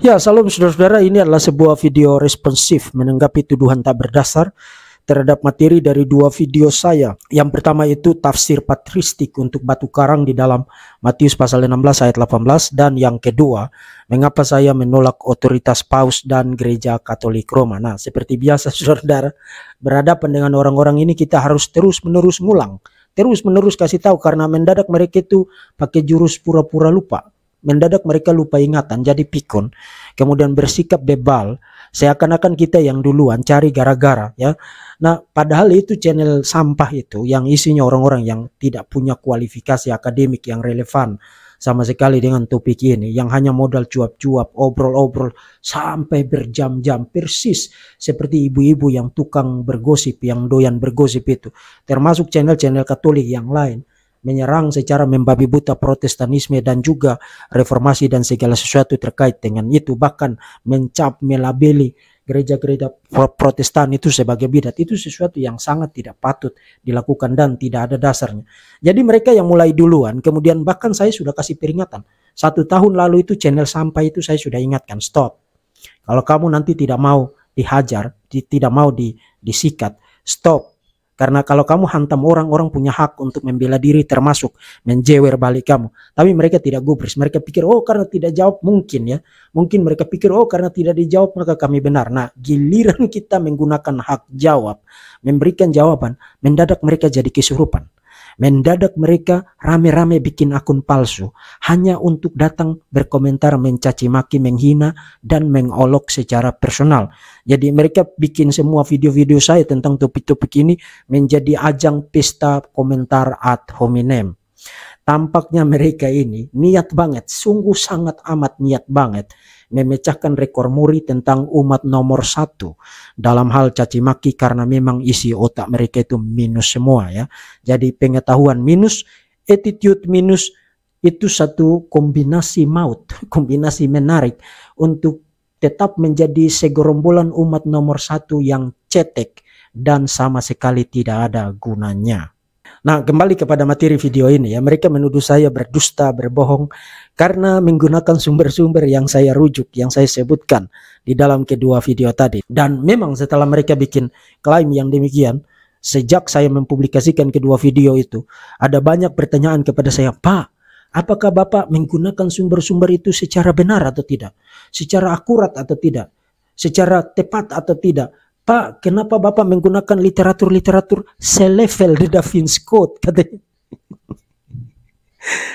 Ya, salam saudara-saudara, ini adalah sebuah video responsif menanggapi tuduhan tak berdasar terhadap materi dari dua video saya. Yang pertama itu tafsir patristik untuk batu karang di dalam Matius pasal 16 ayat 18 dan yang kedua, mengapa saya menolak otoritas paus dan gereja Katolik Roma. Nah, seperti biasa saudara-saudara, berhadapan dengan orang-orang ini kita harus terus-menerus ngulang, terus-menerus kasih tahu karena mendadak mereka itu pakai jurus pura-pura lupa. Mendadak mereka lupa ingatan jadi pikun, kemudian bersikap bebal, seakan-akan kita yang duluan cari gara-gara ya. Nah, padahal itu channel sampah itu yang isinya orang-orang yang tidak punya kualifikasi akademik yang relevan sama sekali dengan topik ini yang hanya modal cuap-cuap, obrol-obrol sampai berjam-jam persis seperti ibu-ibu yang tukang bergosip, yang doyan bergosip itu. Termasuk channel-channel Katolik yang lain menyerang secara membabi buta protestanisme dan juga reformasi dan segala sesuatu terkait dengan itu bahkan mencap melabeli gereja-gereja protestan itu sebagai bidat itu sesuatu yang sangat tidak patut dilakukan dan tidak ada dasarnya jadi mereka yang mulai duluan kemudian bahkan saya sudah kasih peringatan satu tahun lalu itu channel sampai itu saya sudah ingatkan stop kalau kamu nanti tidak mau dihajar tidak mau disikat stop karena kalau kamu hantam orang, orang punya hak untuk membela diri termasuk menjewer balik kamu. Tapi mereka tidak gubris. Mereka pikir, oh karena tidak jawab mungkin ya. Mungkin mereka pikir, oh karena tidak dijawab maka kami benar. Nah giliran kita menggunakan hak jawab, memberikan jawaban, mendadak mereka jadi kesurupan. Mendadak mereka rame-rame bikin akun palsu hanya untuk datang berkomentar mencaci maki, menghina dan mengolok secara personal. Jadi mereka bikin semua video-video saya tentang topik-topik ini menjadi ajang pesta komentar ad hominem tampaknya mereka ini niat banget, sungguh sangat amat niat banget memecahkan rekor muri tentang umat nomor satu dalam hal caci maki karena memang isi otak mereka itu minus semua ya. Jadi pengetahuan minus, attitude minus itu satu kombinasi maut, kombinasi menarik untuk tetap menjadi segerombolan umat nomor satu yang cetek dan sama sekali tidak ada gunanya. Nah, kembali kepada materi video ini ya, mereka menuduh saya berdusta, berbohong karena menggunakan sumber-sumber yang saya rujuk, yang saya sebutkan di dalam kedua video tadi. Dan memang setelah mereka bikin klaim yang demikian, sejak saya mempublikasikan kedua video itu, ada banyak pertanyaan kepada saya, "Pak, apakah Bapak menggunakan sumber-sumber itu secara benar atau tidak? Secara akurat atau tidak? Secara tepat atau tidak?" Pak, kenapa Bapak menggunakan literatur-literatur selevel di Da Vinci Code? Katanya.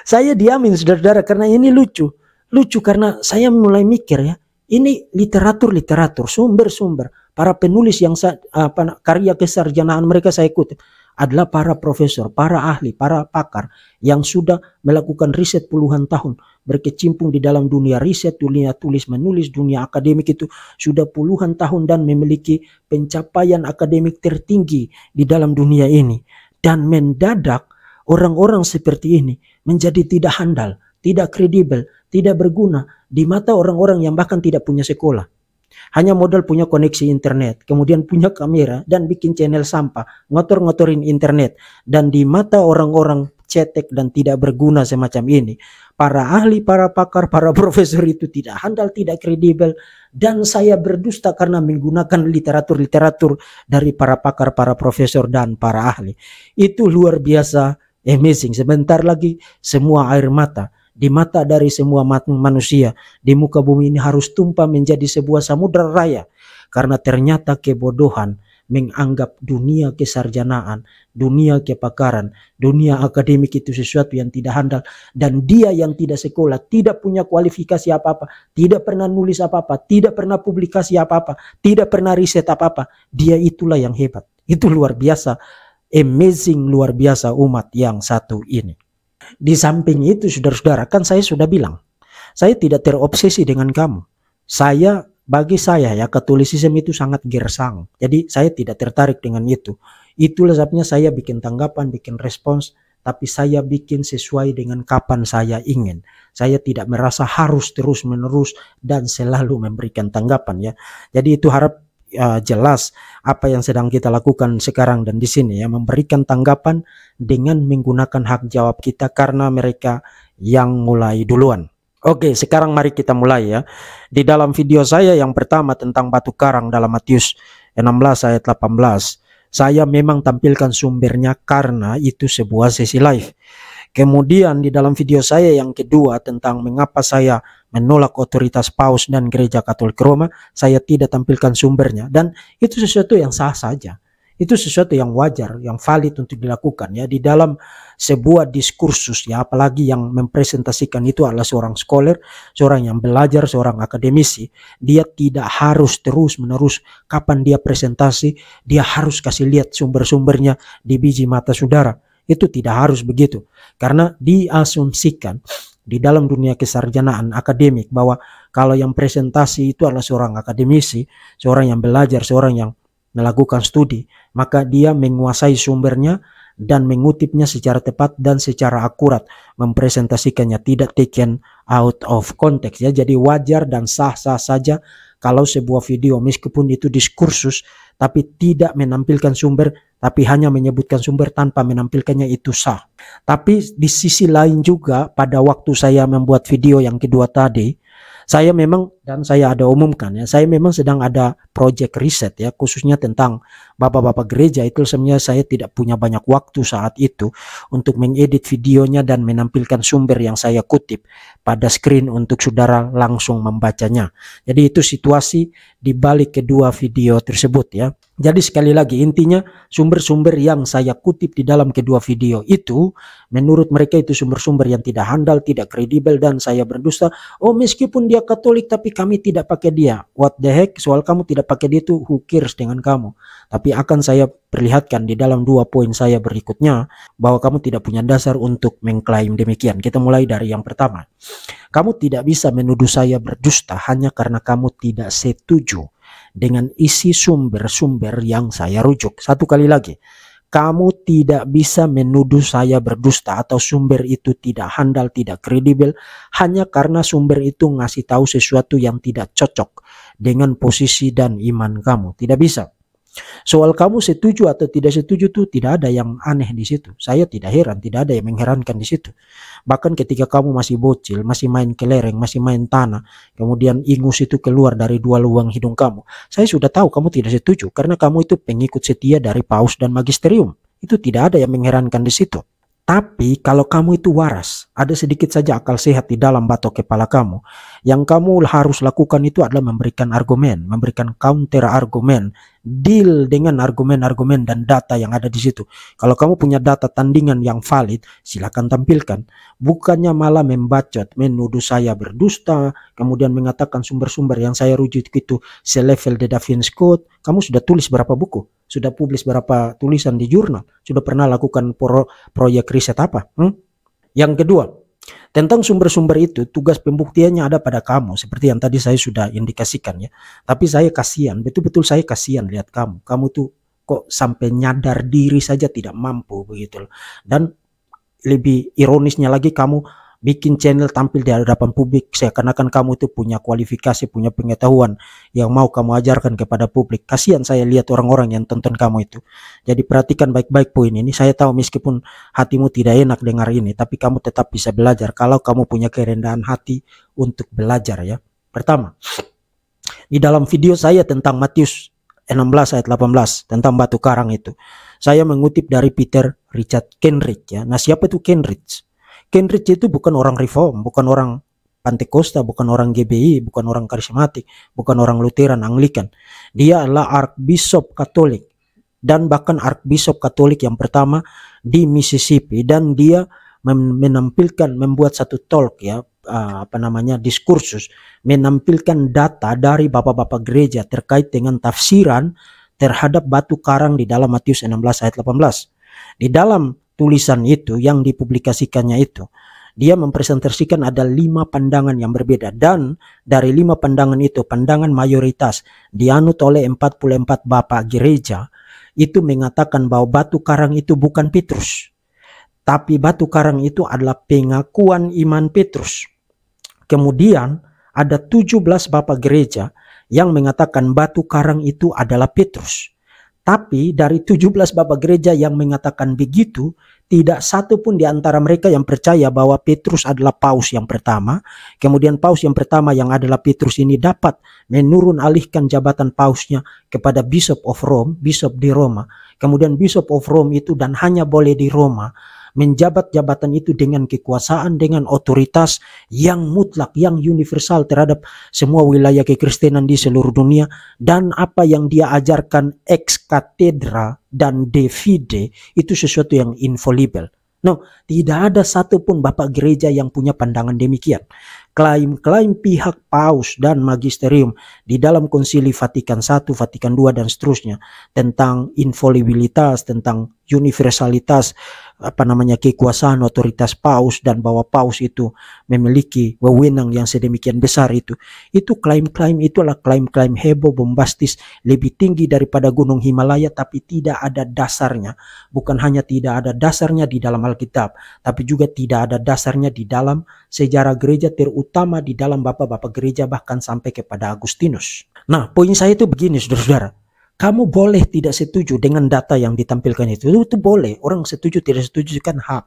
saya diamin saudara-saudara karena ini lucu. Lucu karena saya mulai mikir ya, ini literatur-literatur, sumber-sumber. Para penulis yang apa, karya kesarjanaan mereka saya ikuti adalah para profesor, para ahli, para pakar yang sudah melakukan riset puluhan tahun berkecimpung di dalam dunia riset, dunia tulis menulis, dunia akademik itu sudah puluhan tahun dan memiliki pencapaian akademik tertinggi di dalam dunia ini. Dan mendadak orang-orang seperti ini menjadi tidak handal, tidak kredibel, tidak berguna di mata orang-orang yang bahkan tidak punya sekolah. Hanya modal punya koneksi internet, kemudian punya kamera dan bikin channel sampah, ngotor-ngotorin internet. Dan di mata orang-orang cetek dan tidak berguna semacam ini. Para ahli, para pakar, para profesor itu tidak handal, tidak kredibel dan saya berdusta karena menggunakan literatur-literatur dari para pakar, para profesor dan para ahli. Itu luar biasa amazing. Sebentar lagi semua air mata di mata dari semua manusia di muka bumi ini harus tumpah menjadi sebuah samudera raya karena ternyata kebodohan menganggap dunia kesarjanaan, dunia kepakaran, dunia akademik itu sesuatu yang tidak handal dan dia yang tidak sekolah, tidak punya kualifikasi apa-apa, tidak pernah nulis apa-apa, tidak pernah publikasi apa-apa, tidak pernah riset apa-apa, dia itulah yang hebat. Itu luar biasa, amazing luar biasa umat yang satu ini. Di samping itu saudara-saudara, kan saya sudah bilang, saya tidak terobsesi dengan kamu. Saya bagi saya ya katolisisme itu sangat gersang. Jadi saya tidak tertarik dengan itu. Itulah sebabnya saya bikin tanggapan, bikin respons, tapi saya bikin sesuai dengan kapan saya ingin. Saya tidak merasa harus terus-menerus dan selalu memberikan tanggapan ya. Jadi itu harap uh, jelas apa yang sedang kita lakukan sekarang dan di sini ya memberikan tanggapan dengan menggunakan hak jawab kita karena mereka yang mulai duluan. Oke, sekarang mari kita mulai ya. Di dalam video saya yang pertama tentang batu karang dalam Matius 16 ayat 18, saya memang tampilkan sumbernya karena itu sebuah sesi live. Kemudian di dalam video saya yang kedua tentang mengapa saya menolak otoritas paus dan gereja Katolik Roma, saya tidak tampilkan sumbernya dan itu sesuatu yang sah saja itu sesuatu yang wajar, yang valid untuk dilakukan ya di dalam sebuah diskursus ya, apalagi yang mempresentasikan itu adalah seorang scholar, seorang yang belajar, seorang akademisi, dia tidak harus terus-menerus kapan dia presentasi, dia harus kasih lihat sumber-sumbernya di biji mata saudara. Itu tidak harus begitu karena diasumsikan di dalam dunia kesarjanaan akademik bahwa kalau yang presentasi itu adalah seorang akademisi, seorang yang belajar, seorang yang melakukan studi, maka dia menguasai sumbernya dan mengutipnya secara tepat dan secara akurat, mempresentasikannya tidak taken out of context ya. Jadi wajar dan sah-sah saja kalau sebuah video meskipun itu diskursus tapi tidak menampilkan sumber tapi hanya menyebutkan sumber tanpa menampilkannya itu sah. Tapi di sisi lain juga pada waktu saya membuat video yang kedua tadi, saya memang dan saya ada umumkan ya saya memang sedang ada project riset ya khususnya tentang bapak-bapak gereja itu sebenarnya saya tidak punya banyak waktu saat itu untuk mengedit videonya dan menampilkan sumber yang saya kutip pada screen untuk saudara langsung membacanya jadi itu situasi di balik kedua video tersebut ya jadi sekali lagi intinya sumber-sumber yang saya kutip di dalam kedua video itu menurut mereka itu sumber-sumber yang tidak handal tidak kredibel dan saya berdusta oh meskipun dia katolik tapi kami tidak pakai dia. What the heck? Soal kamu tidak pakai dia itu who cares dengan kamu. Tapi akan saya perlihatkan di dalam dua poin saya berikutnya bahwa kamu tidak punya dasar untuk mengklaim demikian. Kita mulai dari yang pertama. Kamu tidak bisa menuduh saya berdusta hanya karena kamu tidak setuju dengan isi sumber-sumber yang saya rujuk. Satu kali lagi, kamu tidak bisa menuduh saya berdusta atau sumber itu tidak handal, tidak kredibel hanya karena sumber itu ngasih tahu sesuatu yang tidak cocok dengan posisi dan iman kamu. Tidak bisa. Soal kamu setuju atau tidak setuju tuh tidak ada yang aneh di situ. Saya tidak heran, tidak ada yang mengherankan di situ. Bahkan ketika kamu masih bocil, masih main kelereng, masih main tanah, kemudian ingus itu keluar dari dua luang hidung kamu. Saya sudah tahu kamu tidak setuju karena kamu itu pengikut setia dari Paus dan Magisterium. Itu tidak ada yang mengherankan di situ. Tapi kalau kamu itu waras, ada sedikit saja akal sehat di dalam batok kepala kamu. Yang kamu harus lakukan itu adalah memberikan argumen, memberikan counter argumen, deal dengan argumen-argumen dan data yang ada di situ. Kalau kamu punya data tandingan yang valid, silakan tampilkan. Bukannya malah membacot, menuduh saya berdusta, kemudian mengatakan sumber-sumber yang saya rujuk itu selevel The Da Vinci Code. Kamu sudah tulis berapa buku? Sudah publis berapa tulisan di jurnal? Sudah pernah lakukan pro proyek riset apa? Hmm? Yang kedua, tentang sumber-sumber itu, tugas pembuktiannya ada pada kamu, seperti yang tadi saya sudah indikasikan ya. Tapi saya kasihan, betul-betul saya kasihan lihat kamu. Kamu tuh kok sampai nyadar diri saja tidak mampu begitu. Dan lebih ironisnya lagi kamu bikin channel tampil di hadapan publik seakan-akan kamu itu punya kualifikasi punya pengetahuan yang mau kamu ajarkan kepada publik kasihan saya lihat orang-orang yang tonton kamu itu jadi perhatikan baik-baik poin ini saya tahu meskipun hatimu tidak enak dengar ini tapi kamu tetap bisa belajar kalau kamu punya kerendahan hati untuk belajar ya pertama di dalam video saya tentang Matius 16 ayat 18 tentang batu karang itu. Saya mengutip dari Peter Richard Kenrich ya. Nah, siapa itu Kenrich? Kenrich itu bukan orang reform, bukan orang Pantekosta, bukan orang GBI, bukan orang karismatik, bukan orang Lutheran, Anglikan. Dia adalah Archbishop Katolik dan bahkan Archbishop Katolik yang pertama di Mississippi dan dia menampilkan membuat satu talk ya ah, apa namanya diskursus menampilkan data dari bapak-bapak gereja terkait dengan tafsiran terhadap batu karang di dalam Matius 16 ayat 18. Di dalam tulisan itu yang dipublikasikannya itu dia mempresentasikan ada lima pandangan yang berbeda dan dari lima pandangan itu pandangan mayoritas dianut oleh 44 bapak gereja itu mengatakan bahwa batu karang itu bukan Petrus tapi batu karang itu adalah pengakuan iman Petrus kemudian ada 17 bapak gereja yang mengatakan batu karang itu adalah Petrus tapi dari 17 bapak gereja yang mengatakan begitu, tidak satu pun di antara mereka yang percaya bahwa Petrus adalah paus yang pertama. Kemudian paus yang pertama yang adalah Petrus ini dapat menurun alihkan jabatan pausnya kepada Bishop of Rome, Bishop di Roma. Kemudian Bishop of Rome itu dan hanya boleh di Roma menjabat jabatan itu dengan kekuasaan, dengan otoritas yang mutlak, yang universal terhadap semua wilayah kekristenan di seluruh dunia dan apa yang dia ajarkan ex katedra dan de itu sesuatu yang infallible. No, tidak ada satupun bapak gereja yang punya pandangan demikian klaim-klaim pihak Paus dan Magisterium di dalam konsili Vatikan I, Vatikan II, dan seterusnya tentang infolibilitas, tentang universalitas apa namanya kekuasaan otoritas paus dan bahwa paus itu memiliki wewenang yang sedemikian besar itu itu klaim-klaim itu adalah klaim-klaim heboh bombastis lebih tinggi daripada gunung Himalaya tapi tidak ada dasarnya bukan hanya tidak ada dasarnya di dalam Alkitab tapi juga tidak ada dasarnya di dalam sejarah gereja terutama terutama di dalam bapak-bapak gereja bahkan sampai kepada Agustinus. Nah, poin saya itu begini saudara-saudara. Kamu boleh tidak setuju dengan data yang ditampilkan Itu, itu boleh. Orang setuju tidak setuju kan hak.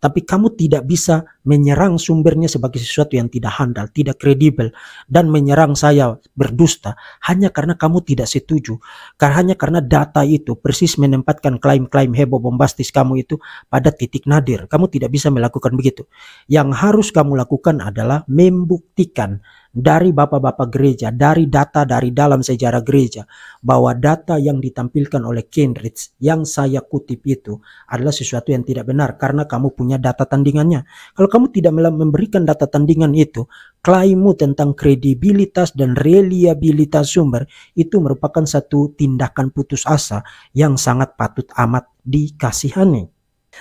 Tapi kamu tidak bisa menyerang sumbernya sebagai sesuatu yang tidak handal, tidak kredibel, dan menyerang saya berdusta hanya karena kamu tidak setuju. Karena hanya karena data itu persis menempatkan klaim-klaim heboh bombastis kamu itu pada titik nadir. Kamu tidak bisa melakukan begitu. Yang harus kamu lakukan adalah membuktikan dari bapak-bapak gereja, dari data dari dalam sejarah gereja, bahwa data yang ditampilkan oleh Cambridge yang saya kutip itu adalah sesuatu yang tidak benar karena kamu punya data tandingannya. Kalau kamu tidak memberikan data tandingan itu, klaimmu tentang kredibilitas dan reliabilitas sumber itu merupakan satu tindakan putus asa yang sangat patut amat dikasihani.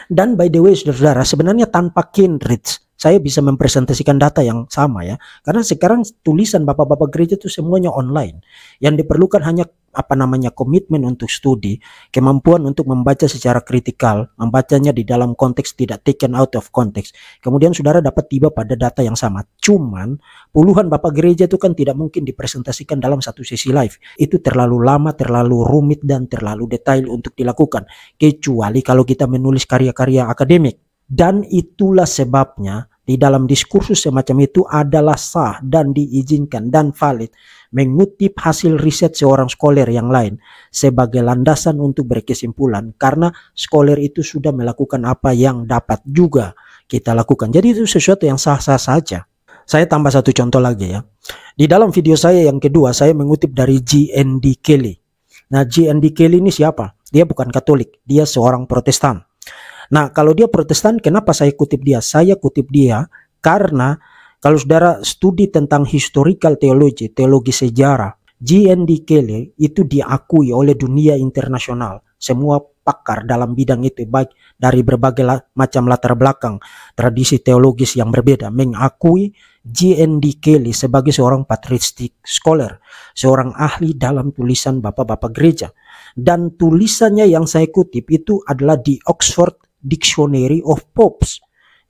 Dan by the way saudara-saudara sebenarnya tanpa Cambridge saya bisa mempresentasikan data yang sama ya. Karena sekarang tulisan bapak-bapak gereja itu semuanya online. Yang diperlukan hanya apa namanya komitmen untuk studi, kemampuan untuk membaca secara kritikal, membacanya di dalam konteks tidak taken out of context. Kemudian saudara dapat tiba pada data yang sama. Cuman puluhan bapak gereja itu kan tidak mungkin dipresentasikan dalam satu sesi live. Itu terlalu lama, terlalu rumit dan terlalu detail untuk dilakukan. Kecuali kalau kita menulis karya-karya akademik dan itulah sebabnya di dalam diskursus semacam itu adalah sah dan diizinkan dan valid mengutip hasil riset seorang scholar yang lain sebagai landasan untuk berkesimpulan karena scholar itu sudah melakukan apa yang dapat juga kita lakukan. Jadi itu sesuatu yang sah-sah saja. Saya tambah satu contoh lagi ya. Di dalam video saya yang kedua saya mengutip dari GND Kelly. Nah, GND Kelly ini siapa? Dia bukan Katolik, dia seorang Protestan. Nah, kalau dia Protestan, kenapa saya kutip dia? Saya kutip dia karena kalau saudara studi tentang historical theology, teologi sejarah, G.N.D. Kelly itu diakui oleh dunia internasional. Semua pakar dalam bidang itu, baik dari berbagai la macam latar belakang, tradisi teologis yang berbeda, mengakui G.N.D. Kelly sebagai seorang patristik scholar, seorang ahli dalam tulisan bapak-bapak gereja. Dan tulisannya yang saya kutip itu adalah di Oxford Dictionary of Popes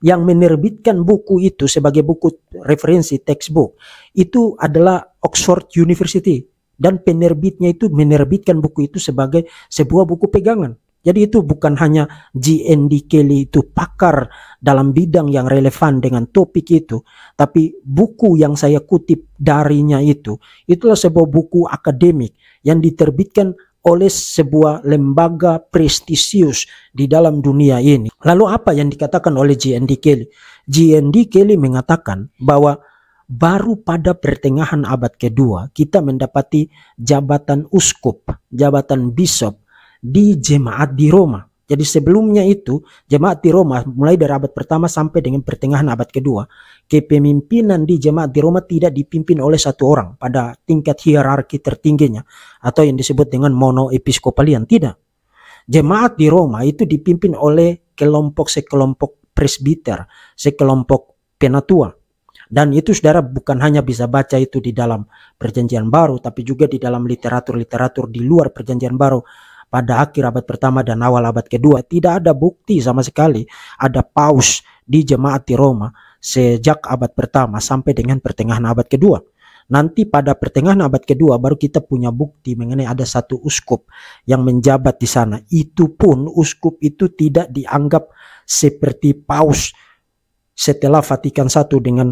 yang menerbitkan buku itu sebagai buku referensi textbook itu adalah Oxford University dan penerbitnya itu menerbitkan buku itu sebagai sebuah buku pegangan. Jadi itu bukan hanya GND Kelly itu pakar dalam bidang yang relevan dengan topik itu, tapi buku yang saya kutip darinya itu, itulah sebuah buku akademik yang diterbitkan oleh sebuah lembaga prestisius di dalam dunia ini. Lalu apa yang dikatakan oleh G.N.D. Kelly? G.N.D. Kelly mengatakan bahwa baru pada pertengahan abad kedua kita mendapati jabatan uskup, jabatan bisop di jemaat di Roma. Jadi sebelumnya itu jemaat di Roma mulai dari abad pertama sampai dengan pertengahan abad kedua kepemimpinan di jemaat di Roma tidak dipimpin oleh satu orang pada tingkat hierarki tertingginya atau yang disebut dengan monoepiskopalian tidak. Jemaat di Roma itu dipimpin oleh kelompok sekelompok presbiter, sekelompok penatua dan itu saudara bukan hanya bisa baca itu di dalam perjanjian baru tapi juga di dalam literatur-literatur di luar perjanjian baru pada akhir abad pertama dan awal abad kedua tidak ada bukti sama sekali ada paus di jemaat di Roma sejak abad pertama sampai dengan pertengahan abad kedua. Nanti pada pertengahan abad kedua baru kita punya bukti mengenai ada satu uskup yang menjabat di sana. Itu pun uskup itu tidak dianggap seperti paus setelah Vatikan I dengan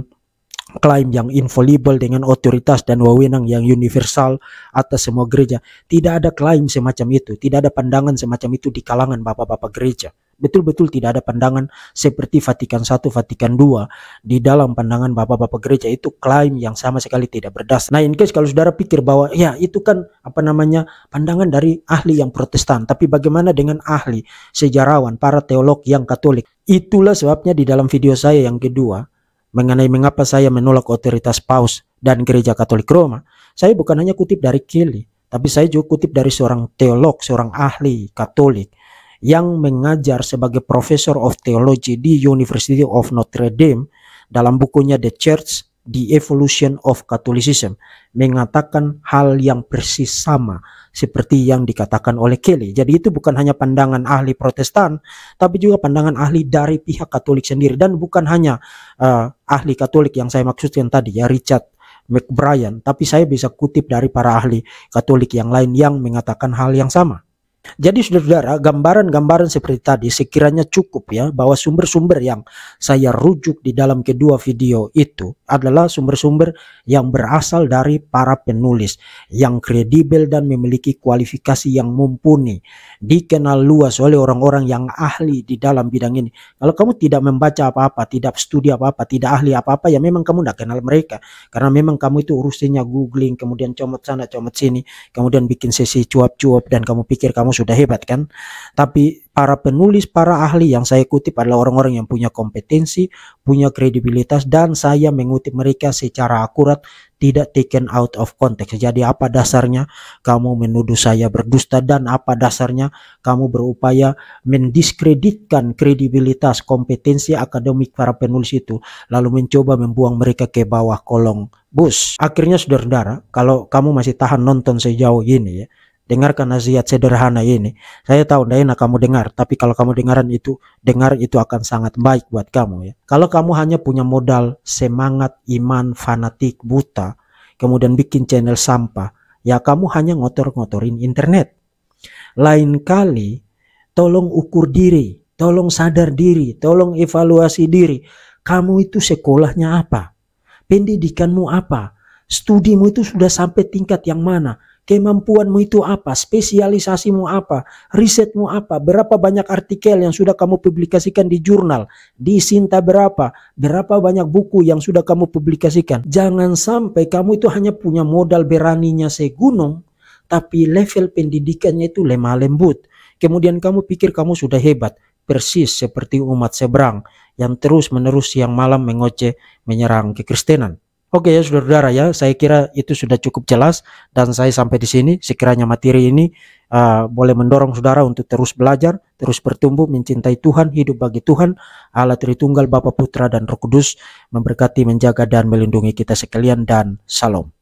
klaim yang infallible dengan otoritas dan wewenang yang universal atas semua gereja. Tidak ada klaim semacam itu, tidak ada pandangan semacam itu di kalangan bapak-bapak gereja. Betul-betul tidak ada pandangan seperti Vatikan I, Vatikan II di dalam pandangan bapak-bapak gereja itu klaim yang sama sekali tidak berdasar. Nah, in case kalau saudara pikir bahwa ya itu kan apa namanya pandangan dari ahli yang Protestan, tapi bagaimana dengan ahli sejarawan, para teolog yang Katolik? Itulah sebabnya di dalam video saya yang kedua mengenai mengapa saya menolak otoritas Paus dan Gereja Katolik Roma, saya bukan hanya kutip dari Kili, tapi saya juga kutip dari seorang teolog, seorang ahli Katolik yang mengajar sebagai profesor of Theology di University of Notre Dame dalam bukunya The Church The Evolution of Catholicism mengatakan hal yang persis sama seperti yang dikatakan oleh Kelly. Jadi itu bukan hanya pandangan ahli Protestan, tapi juga pandangan ahli dari pihak Katolik sendiri dan bukan hanya uh, ahli Katolik yang saya maksudkan tadi ya Richard McBrien, tapi saya bisa kutip dari para ahli Katolik yang lain yang mengatakan hal yang sama. Jadi saudara-saudara, gambaran-gambaran seperti tadi sekiranya cukup ya bahwa sumber-sumber yang saya rujuk di dalam kedua video itu adalah sumber-sumber yang berasal dari para penulis yang kredibel dan memiliki kualifikasi yang mumpuni, dikenal luas oleh orang-orang yang ahli di dalam bidang ini. Kalau kamu tidak membaca apa-apa, tidak studi apa-apa, tidak ahli apa-apa ya memang kamu tidak kenal mereka karena memang kamu itu urusannya googling kemudian comot sana comot sini, kemudian bikin sesi cuap-cuap dan kamu pikir kamu sudah hebat kan tapi para penulis para ahli yang saya kutip adalah orang-orang yang punya kompetensi punya kredibilitas dan saya mengutip mereka secara akurat tidak taken out of context jadi apa dasarnya kamu menuduh saya berdusta dan apa dasarnya kamu berupaya mendiskreditkan kredibilitas kompetensi akademik para penulis itu lalu mencoba membuang mereka ke bawah kolong bus akhirnya saudara-saudara kalau kamu masih tahan nonton sejauh ini ya dengarkan nasihat sederhana ini. Saya tahu tidak enak kamu dengar, tapi kalau kamu dengaran itu, dengar itu akan sangat baik buat kamu ya. Kalau kamu hanya punya modal semangat, iman, fanatik, buta, kemudian bikin channel sampah, ya kamu hanya ngotor-ngotorin internet. Lain kali, tolong ukur diri, tolong sadar diri, tolong evaluasi diri. Kamu itu sekolahnya apa? Pendidikanmu apa? Studimu itu sudah sampai tingkat yang mana? Kemampuanmu itu apa? Spesialisasimu apa? Risetmu apa? Berapa banyak artikel yang sudah kamu publikasikan di jurnal? Di Sinta berapa? Berapa banyak buku yang sudah kamu publikasikan? Jangan sampai kamu itu hanya punya modal beraninya segunung, tapi level pendidikannya itu lemah lembut. Kemudian kamu pikir kamu sudah hebat persis seperti umat seberang yang terus-menerus yang malam mengoceh menyerang kekristenan. Oke ya saudara-saudara ya, saya kira itu sudah cukup jelas dan saya sampai di sini sekiranya materi ini uh, boleh mendorong saudara untuk terus belajar, terus bertumbuh, mencintai Tuhan, hidup bagi Tuhan, Allah Tritunggal Bapa Putra dan Roh Kudus memberkati, menjaga dan melindungi kita sekalian dan salam.